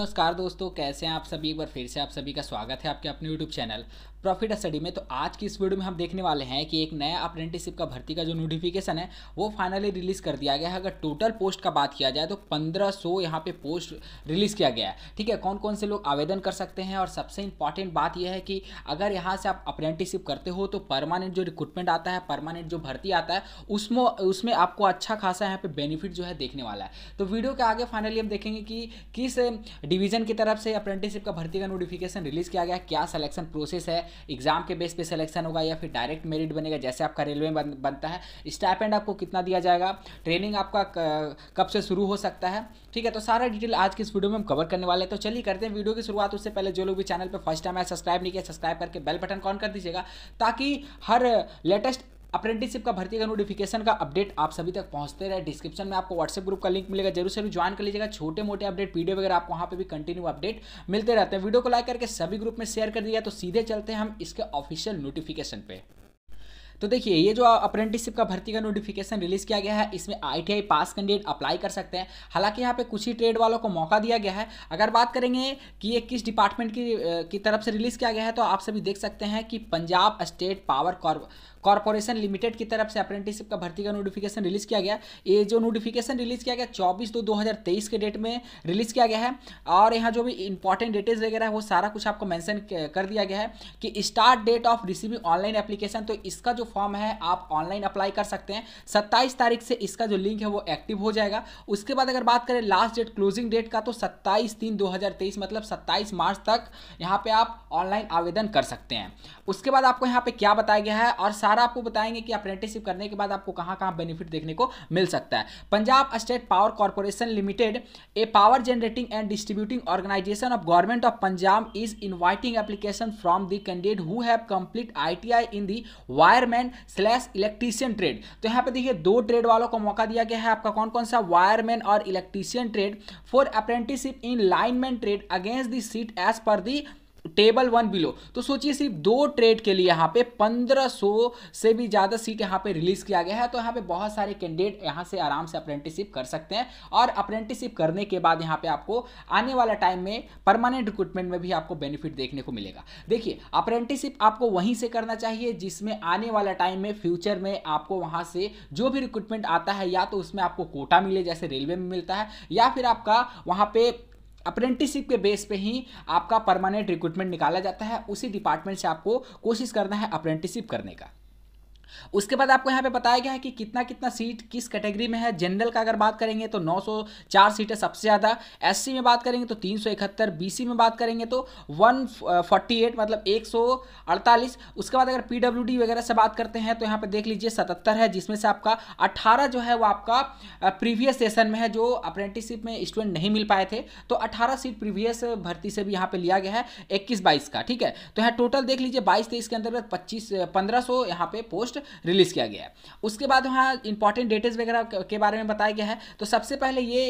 नमस्कार दोस्तों कैसे हैं आप सभी एक बार फिर से आप सभी का स्वागत है आपके अपने यूट्यूब चैनल प्रॉफिट स्टडी में तो आज की इस वीडियो में हम देखने वाले हैं कि एक नया अप्रेंटिसशिप का भर्ती का जो नोटिफिकेशन है वो फाइनली रिलीज़ कर दिया गया है अगर टोटल पोस्ट का बात किया जाए तो 1500 सौ यहाँ पे पोस्ट रिलीज़ किया गया है ठीक है कौन कौन से लोग आवेदन कर सकते हैं और सबसे इंपॉर्टेंट बात यह है कि अगर यहाँ से आप अप्रेंटिसशिप करते हो तो परमानेंट जो रिक्रूटमेंट आता है परमानेंट जो भर्ती आता है उसमें उसमें आपको अच्छा खासा यहाँ पे बेनिफिट जो है देखने वाला है तो वीडियो के आगे फाइनली हम देखेंगे कि किस डिवीजन की तरफ से अप्रेंटिसशिप का भर्ती का नोटिफिकेशन रिलीज किया गया क्या सिलेक्शन प्रोसेस है एग्जाम के बेस पे सिलेक्शन होगा या फिर डायरेक्ट मेरिट बनेगा जैसे आपका रेलवे में बन, बनता है स्टाइपेंड आपको कितना दिया जाएगा ट्रेनिंग आपका कब से शुरू हो सकता है ठीक है तो सारा डिटेल आज की इस वीडियो में हम कवर करने वाले हैं तो चलिए करते हैं वीडियो की शुरुआत उससे पहले जो लोग भी चैनल पर फर्स्ट टाइम है सब्सक्राइब नहीं किया सब्सक्राइब करके बेल बटन ऑन कर दीजिएगा ताकि हर लेटेस्ट अप्रेंटिसशिप का भर्ती का नोटिफिकेशन का अपडेट आप सभी तक पहुंचते रहे डिस्क्रिप्शन में आपको व्हाट्सएप ग्रुप का लिंक मिलेगा जरूर जरूर ज्वाइन कर लीजिएगा छोटे मोटे अपडेट पीडियो वगैरह आपको वहाँ पे भी कंटिन्यू अपडेट मिलते रहते हैं वीडियो को लाइक करके सभी ग्रुप में शेयर कर दिया तो सीधे चलते हैं हम इसके ऑफिशियल नोटिफिकेशन पे तो देखिए ये जो अप्रेंटिसशिप का भर्ती का नोटिफिकेशन रिलीज किया गया है इसमें आईटीआई पास कैंडिडेट अप्लाई कर सकते हैं हालांकि यहाँ पे कुछ ही ट्रेड वालों को मौका दिया गया है अगर बात करेंगे कि ये किस डिपार्टमेंट की की तरफ से रिलीज़ किया गया है तो आप सभी देख सकते हैं कि Punjab state power corporation limited की तरफ से अप्रेंटिसशिप का भर्ती का नोटिफिकेशन रिलीज किया गया ये जो नोटिफिकेशन रिलीज किया गया चौबीस दो 2023 के डेट में रिलीज किया गया है और यहाँ जो भी इंपॉर्टेंट डेटेज वगैरह है वो सारा कुछ आपको मैंशन कर दिया गया है कि start date of receiving online application तो इसका जो फॉर्म है आप ऑनलाइन अप्लाई कर सकते हैं सत्ताईस तारीख से इसका जो लिंक है वो एक्टिव हो जाएगा उसके बाद अगर बात करें लास्ट डेट क्लोजिंग डेट का तो सत्ताईस तीन दो मतलब सत्ताईस मार्च तक यहाँ पे आप ऑनलाइन आवेदन कर सकते हैं उसके बाद आपको यहाँ पे क्या बताया गया है और सारा आपको बताएंगे कि अप्रेंटिसशिप करने के बाद आपको कहाँ कहाँ बेनिफिट देखने को मिल सकता है Punjab state power corporation limited a power generating and distributing organisation of government of Punjab is inviting application from the candidate who have complete I in the wireman slash electrician trade तो यहाँ पर देखिए दो ट्रेड वालों को मौका दिया गया है आपका कौन कौन सा वायरमैन और electrician trade for apprenticeship in lineman trade against the seat as per the table one below तो सोचिए सिर्फ दो ट्रेड के लिए यहाँ पे 1500 से भी ज़्यादा सीट यहाँ पे रिलीज़ किया गया है तो यहाँ पे बहुत सारे कैंडिडेट यहाँ से आराम से अप्रेंटिसिप कर सकते हैं और अप्रेंटिसिप करने के बाद यहाँ पे आपको आने वाला टाइम में परमानेंट रिक्रूटमेंट में भी आपको बेनिफिट देखने को मिलेगा देखिए अप्रेंटिसिप आपको वहीं से करना चाहिए जिसमें आने वाला टाइम में फ्यूचर में आपको वहाँ से जो भी रिक्रूटमेंट आता है या तो उसमें आपको कोटा मिले जैसे रेलवे में मिलता है या फिर आपका वहाँ पर अप्रेंटिसशिप के बेस पे ही आपका परमानेंट रिक्रूटमेंट निकाला जाता है उसी डिपार्टमेंट से आपको कोशिश करना है अप्रेंटिसशिप करने का उसके बाद आपको यहाँ पे बताया गया है कि कितना कितना सीट किस कैटेगरी में है जनरल का अगर बात करेंगे तो 904 सीटें सबसे ज़्यादा एससी में बात करेंगे तो 371 बीसी में बात करेंगे तो 148 मतलब 148 उसके बाद अगर पीडब्ल्यूडी वगैरह से बात करते हैं तो यहाँ पर देख लीजिए सतहत्तर है जिसमें से आपका 18 जो है वो आपका प्रीवियस सेशन में है जो अप्रेंटिसशिप में स्टूडेंट नहीं मिल पाए थे तो अट्ठारह सीट प्रीवियस भर्ती से भी यहाँ पर लिया गया है इक्कीस बाईस का ठीक है तो यहाँ टोटल देख लीजिए बाईस तेईस के अंतर्गत पच्चीस पंद्रह सौ पे पोस्ट रिलीज़ किया गया है उसके बाद वहाँ इंपॉर्टेंट डेटेज वगैरह के बारे में बताया गया है तो सबसे पहले ये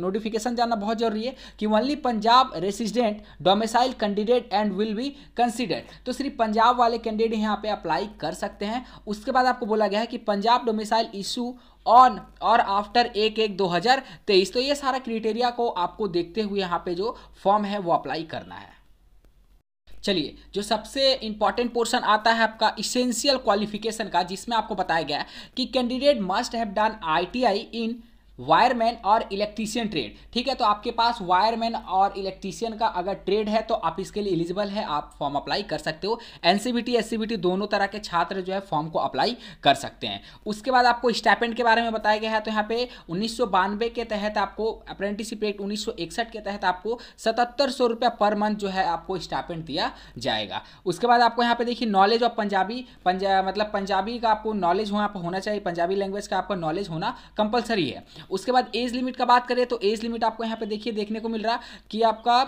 नोटिफिकेशन जानना बहुत जरूरी है कि only Punjab resident domicile candidate and will be considered तो सिर्फ पंजाब वाले कैंडिडेट यहाँ पे अप्लाई कर सकते हैं उसके बाद आपको बोला गया है कि Punjab domicile issue on or after एक एक दो हज़ार तेईस तो ये सारा क्रिटेरिया को आपको देखते हुए यहाँ पे जो फॉर्म है वो अप्लाई करना है चलिए जो सबसे इंपॉर्टेंट पोर्शन आता है आपका इसेंशियल क्वालिफिकेशन का जिसमें आपको बताया गया कि candidate must have done ITI in wireman और इलेक्ट्रीशियन ट्रेड ठीक है तो आपके पास वायरमैन और इलेक्ट्रीशियन का अगर ट्रेड है तो आप इसके लिए एलिजिबल है आप फॉर्म अप्लाई कर सकते हो एनसीबीटी एससीबीटी दोनों तरह के छात्र जो है फॉर्म को अप्लाई कर सकते हैं उसके बाद आपको स्टैपेंट के बारे में बताया गया है तो यहाँ पे उन्नीस के तहत आपको अप्रेंटिसिप एक्ट उन्नीस के तहत आपको सतहत्तर सौ रुपया पर मंथ जो है आपको स्टैपेंट दिया जाएगा उसके बाद आपको यहाँ पे देखिए नॉलेज ऑफ पंजाबी पंजा मतलब पंजाबी का आपको नॉलेज वहाँ पर होना चाहिए पंजाबी लैंग्वेज का आपका नॉलेज होना कंपलसरी है उसके बाद एज लिमिट का बात करें तो एज लिमिट आपको यहाँ पे देखिए देखने को मिल रहा कि आपका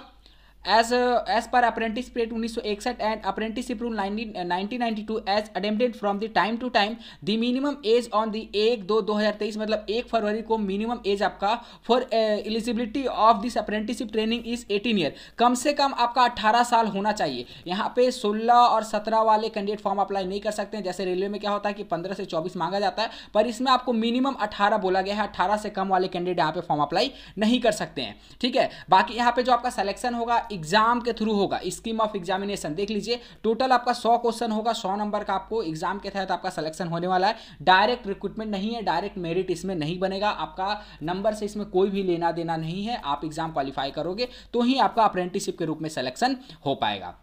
एज एज पर अप्रेंटिस उन्नीस सौ इकसठ and and rule nineteen nineteen ninety two as amended from the time to time the minimum age on the एक दो दो हज़ार तेईस मतलब एक फरवरी को मिनिमम एज आपका for eligibility of this apprenticeship training is eighteen year कम से कम आपका अट्ठारह साल होना चाहिए यहाँ पे सोलह और सत्रह वाले कैंडिडेट फॉर्म अप्लाई नहीं कर सकते हैं जैसे रेलवे में क्या होता है कि पंद्रह से चौबीस मांगा जाता है पर इसमें आपको मिनिमम अठारह बोला गया है अठारह से कम वाले कैंडिडेट यहाँ पे फॉर्म अप्लाई नहीं कर सकते हैं ठीक है बाकी यहाँ पे जो आपका सलेक्शन होगा एग्जाम के थ्रू होगा स्कीम ऑफ एग्जामिनेशन देख लीजिए टोटल आपका सौ क्वेश्चन होगा सौ नंबर का आपको एग्जाम के तहत आपका सिलेक्शन होने वाला है डायरेक्ट रिक्रूटमेंट नहीं है डायरेक्ट मेरिट इसमें नहीं बनेगा आपका नंबर से इसमें कोई भी लेना देना नहीं है आप एग्जाम क्वालिफाई करोगे तो ही आपका अप्रेंटिसिप के रूप में सिलेक्शन हो पाएगा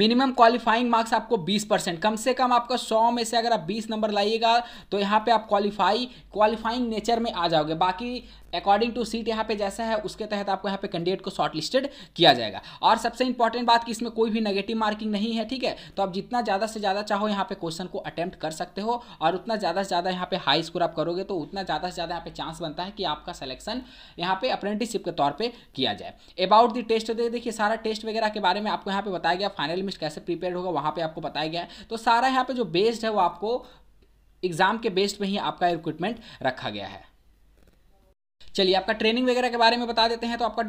मिनिमम क्वालिफाइंग मार्क्स आपको 20 परसेंट कम से कम आपका 100 में से अगर आप 20 नंबर लाइएगा तो यहाँ पे आप क्वालिफाई क्वालिफाइंग नेचर में आ जाओगे बाकी अकॉर्डिंग टू सीट यहाँ पे जैसा है उसके तहत आपको यहाँ पे कैंडिडेट को शॉर्टलिस्टेड किया जाएगा और सबसे इंपॉर्टेंट बात कि इसमें कोई भी नेगेटिव मार्किंग नहीं है ठीक है तो आप जितना ज़्यादा से ज़्यादा चाहो यहाँ पे क्वेश्चन को अटैम्प्ट कर सकते हो और उतना ज़्यादा से ज़्यादा यहाँ पे हाई स्कोर आप करोगे तो उतना ज़्यादा से ज़्यादा यहाँ पे चांस बनता है कि आपका सलेक्शन यहाँ पे अप्रेंटिसशिप के तौर पर किया जाए अबाउट दी टेस्ट देखिए सारा टेस्ट वगैरह के बारे में आपको यहाँ पे बताया गया फाइनल मिस्ट कैसे प्रिपेयर होगा वहाँ पर आपको बताया गया तो सारा यहाँ पे जो बेस्ड है वो आपको एग्जाम के बेस्ड में ही आपका रिक्रूटमेंट रखा गया है चलिए आपका ट्रेनिंग वगैरह के बारे में बता देते हैं तो आपका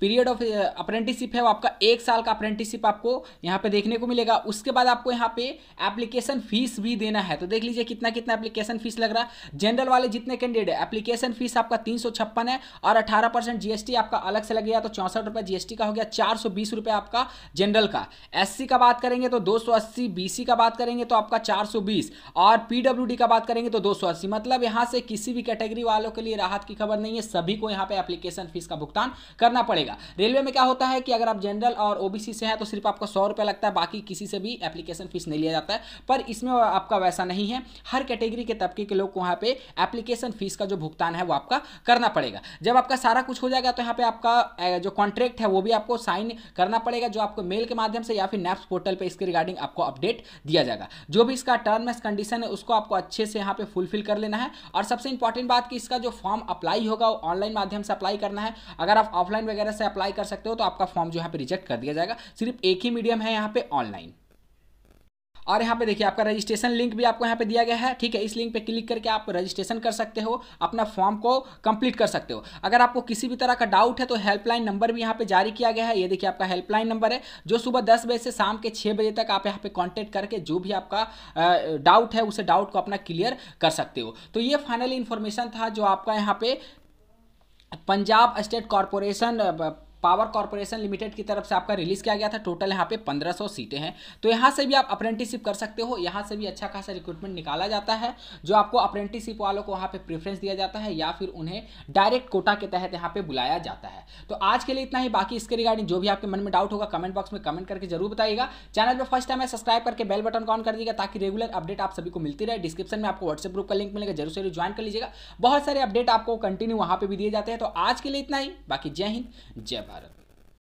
पीरियड ऑफ अप्रेंटिसिप है वो आपका एक साल का अप्रेंटिसिप आपको यहाँ पे देखने को मिलेगा उसके बाद आपको यहाँ पे एप्लीकेशन फीस भी देना है तो देख लीजिए कितना कितना एप्लीकेशन फीस लग रहा है जनरल वाले जितने कैंडिडेट है एप्लीकेशन फीस आपका तीन है और अठारह परसेंट जीएसटी आपका अलग से लगेगा तो चौंसठ रुपये जीएसटी का हो गया चार रुपये आपका जनरल का एस का बात करेंगे तो दो सौ का बात करेंगे तो आपका चार और पीडब्ल्यू का बात करेंगे तो दो मतलब यहाँ से किसी भी कैटेगरी वालों के लिए राहत की खबर नहीं है सभी को यहाँ पे एप्लीकेशन फीस का भुगतान करना पड़ेगा रहेगा रेलवे में क्या होता है कि अगर आप जनरल और ओबीसी से हैं तो सिर्फ आपका सौ रुपये लगता है बाकी किसी से भी एप्लीकेशन फीस नहीं लिया जाता है पर इसमें आपका वैसा नहीं है हर कैटेगरी के तबके के लोग को वहाँ पे एप्लीकेशन फीस का जो भुगतान है वो आपका करना पड़ेगा जब आपका सारा कुछ हो जाएगा तो यहाँ पर आपका जो कॉन्ट्रैक्ट है वो भी आपको साइन करना पड़ेगा जो आपको मेल के माध्यम से या फिर नैप्स पोर्टल पर इसके रिगार्डिंग आपको अपडेट दिया जाएगा जो भी इसका टर्म एस कंडीशन है उसको आपको अच्छे से यहाँ पर फुलफिल कर लेना है और सबसे इंपॉर्टेंट बात कि इसका जो फॉर्म अप्लाई होगा वो ऑनलाइन माध्यम से अप्लाई करना है अगर आप ऑफलाइन वगैरह से अप्लाई कर सकते हो तो आपका फॉर्म जो यहाँ पे रिजेक्ट कर दिया जाएगा सिर्फ एक ही मीडियम है यहाँ पे ऑनलाइन और यहाँ पे देखिए आपका रजिस्ट्रेशन लिंक भी आपको यहाँ पे दिया गया है ठीक है इस लिंक पे क्लिक करके आप रजिस्ट्रेशन कर सकते हो अपना फॉर्म को कंप्लीट कर सकते हो अगर आपको किसी भी तरह का डाउट है तो हेल्पलाइन नंबर भी यहाँ पे जारी किया गया है ये देखिए आपका हेल्पलाइन नंबर है जो सुबह दस बजे से शाम के छः बजे तक आप यहाँ पर कॉन्टैक्ट करके जो भी आपका डाउट है उसे डाउट को अपना क्लियर कर सकते हो तो ये फाइनल इन्फॉर्मेशन था जो आपका यहाँ पे Punjab state corporation power corporation limited की तरफ से आपका रिलीज किया गया था टोटल यहाँ पे 1500 सीटें हैं तो यहाँ से भी आप अप्रेंटिसिप कर सकते हो यहाँ से भी अच्छा खासा रिक्रूटमेंट निकाला जाता है जो आपको अप्रेंटिसिप वालों को वहाँ पर प्रेफरेंस दिया जाता है या फिर उन्हें डायरेक्ट कोटा के तहत यहाँ पर बुलाया जाता है तो आज के लिए इतना ही बाकी इसके रिगार्डिंग जो भी आपके मन में डाउट होगा कमेंट बॉक्स में कमेंट करके जरूर बताइएगा चैनल पर फर्स्ट टाइम है सब्सक्राइब करके बेल बटन ऑन कर दीजिएगा ताकि रेगुलर अपडेट आप सभी को मिलती रहे डिस्क्रिप्शन में आपको व्हाट्सएप ग्रुप का लिंक मिलेगा जरूर जरूर ज्वाइन कर लीजिएगा बहुत सारे अपडेट आपको कंटिन्यू वहाँ पर भी दिए जाते हैं तो आज के लिए इतना ही बाकी जय हिंद जय भारत